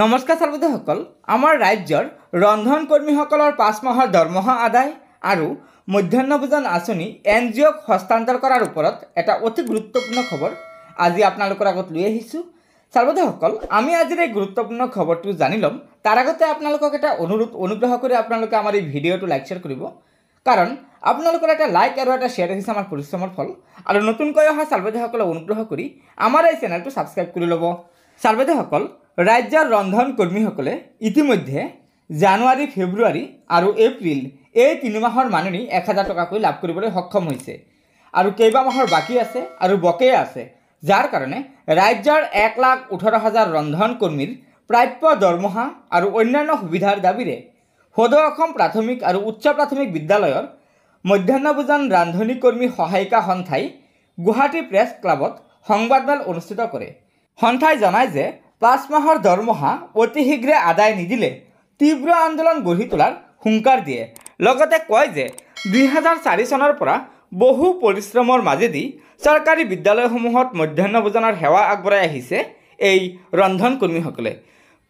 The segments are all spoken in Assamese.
নমস্কাৰ চালবোধসকল আমাৰ ৰাজ্যৰ ৰন্ধন কৰ্মীসকলৰ পাঁচ মাহৰ দৰমহা আদায় আৰু মধ্যাহ্ন ভোজন আঁচনি এন জি অ'ক হস্তান্তৰ কৰাৰ ওপৰত এটা অতি গুৰুত্বপূৰ্ণ খবৰ আজি আপোনালোকৰ আগত লৈ আহিছোঁ চালবোধসকল আমি আজিৰ এই গুৰুত্বপূৰ্ণ খবৰটো জানি ল'ম তাৰ আগতে আপোনালোকক এটা অনুৰোধ অনুগ্ৰহ কৰি আপোনালোকে আমাৰ এই ভিডিঅ'টো লাইক শ্বেয়াৰ কৰিব কাৰণ আপোনালোকৰ এটা লাইক আৰু এটা শ্বেয়াৰ হৈছে আমাৰ পৰিশ্ৰমৰ ফল আৰু নতুনকৈ অহা চালবেদীসকলক অনুগ্ৰহ কৰি আমাৰ এই চেনেলটো ছাবস্ক্ৰাইব কৰি ল'ব চালবেদীসকল ৰাজ্যৰ ৰন্ধন কৰ্মীসকলে ইতিমধ্যে জানুৱাৰী ফেব্ৰুৱাৰী আৰু এপ্ৰিল এই তিনিমাহৰ মাননি এক হাজাৰ টকাকৈ লাভ কৰিবলৈ সক্ষম হৈছে আৰু কেইবামাহৰ বাকী আছে আৰু বকেয়া আছে যাৰ কাৰণে ৰাজ্যৰ এক লাখ ওঠৰ হাজাৰ ৰন্ধন কৰ্মীৰ প্ৰাপ্য দৰমহা আৰু অন্যান্য সুবিধাৰ দাবীৰে সদৌ অসম প্ৰাথমিক আৰু উচ্চ প্ৰাথমিক বিদ্যালয়ৰ মধ্যাহ্ন ভোজন ৰান্ধনি কৰ্মী সহায়িকা সন্থাই গুৱাহাটী প্ৰেছ ক্লাবত সংবাদমেল অনুষ্ঠিত কৰে সন্থাই জনায় যে পাঁচ মাহৰ দৰমহা অতি শীঘ্ৰে আদায় নিদিলে তীব্ৰ আন্দোলন গঢ়ি তোলাৰ হুংকাৰ দিয়ে লগতে কয় যে দুহেজাৰ চাৰি চনৰ পৰা বহু পৰিশ্ৰমৰ মাজেদি চৰকাৰী বিদ্যালয়সমূহত মধ্যাহ্ন ভোজনৰ সেৱা আগবঢ়াই আহিছে এই ৰন্ধন কৰ্মীসকলে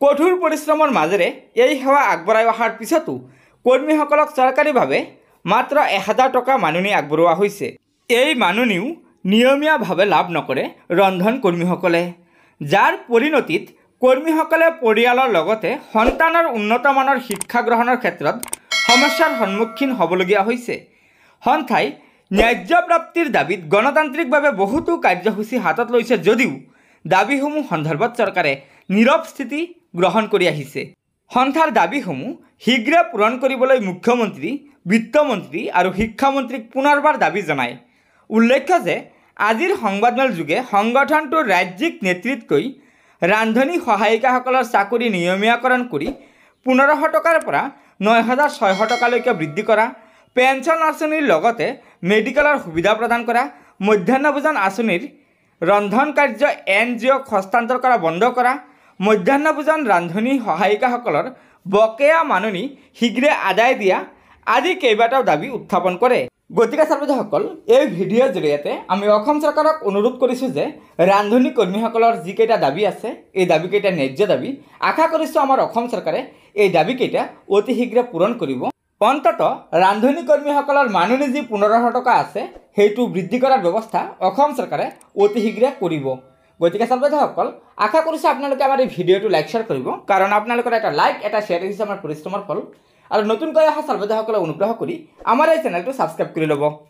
কঠোৰ পৰিশ্ৰমৰ মাজেৰে এই সেৱা আগবঢ়াই অহাৰ পিছতো কৰ্মীসকলক চৰকাৰীভাৱে মাত্ৰ এহেজাৰ টকা মাননি আগবঢ়োৱা হৈছে এই মাননিও নিয়মীয়াভাৱে লাভ নকৰে ৰন্ধন কৰ্মীসকলে যাৰ পৰিণতিত কৰ্মীসকলে পৰিয়ালৰ লগতে সন্তানৰ উন্নতমানৰ শিক্ষা গ্ৰহণৰ ক্ষেত্ৰত সমস্যাৰ সন্মুখীন হ'বলগীয়া হৈছে সন্থাই ন্যায্যপ্ৰাপ্তিৰ দাবীত গণতান্ত্ৰিকভাৱে বহুতো কাৰ্যসূচী হাতত লৈছে যদিও দাবীসমূহ সন্দৰ্ভত চৰকাৰে নীৰৱ স্থিতি গ্ৰহণ কৰি আহিছে সন্থাৰ দাবীসমূহ শীঘ্ৰে পূৰণ কৰিবলৈ মুখ্যমন্ত্ৰী বিত্তমন্ত্ৰী আৰু শিক্ষামন্ত্ৰীক পুনৰবাৰ দাবী জনায় উল্লেখ্য যে আজিৰ সংবাদমেল যোগে সংগঠনটোৰ ৰাজ্যিক নেতৃত্বই ৰান্ধনী সহায়িকাসকলৰ চাকৰি নিয়মীয়াকৰণ কৰি পোন্ধৰশ টকাৰ পৰা ন হাজাৰ ছয়শ টকালৈকে বৃদ্ধি কৰা পেঞ্চন আঁচনিৰ লগতে মেডিকেলৰ সুবিধা প্ৰদান কৰা মধ্যাহ্ন ভোজন আঁচনিৰ ৰন্ধন কাৰ্য এন জি অ'ক হস্তান্তৰ কৰা বন্ধ কৰা মধ্যাহ্ন ভোজন ৰান্ধনী সহায়িকাসকলৰ বকেয়া মাননি শীঘ্ৰে আদায় দিয়া আদি কেইবাটাও দাবী উত্থাপন কৰে গতিকে চাৰ্বজীসকল এই ভিডিঅ'ৰ জৰিয়তে আমি অসম চৰকাৰক অনুৰোধ কৰিছোঁ যে ৰান্ধনি কৰ্মীসকলৰ যিকেইটা দাবী আছে এই দাবীকেইটা ন্যায্য দাবী আশা কৰিছোঁ আমাৰ অসম চৰকাৰে এই দাবীকেইটা অতি শীঘ্ৰে পূৰণ কৰিব অন্ততঃ ৰান্ধনি কৰ্মীসকলৰ মাননি যি পোন্ধৰশ টকা আছে সেইটো বৃদ্ধি কৰাৰ ব্যৱস্থা অসম চৰকাৰে অতি শীঘ্ৰে কৰিব গতিকে সর্বধাসকল আশা করছো আপনাদের আমার এই ভিডিওটি লাইক শেয়ার করব কারণ আপনার একটা লাইক একটা শেয়ার হিসেবে আমার পরিশ্রমের ফল আর নতুন করে অহা সর্বধাসকলে অনুগ্রহ করে আমার এই চ্যানেলটি সাবস্ক্রাইব করে লব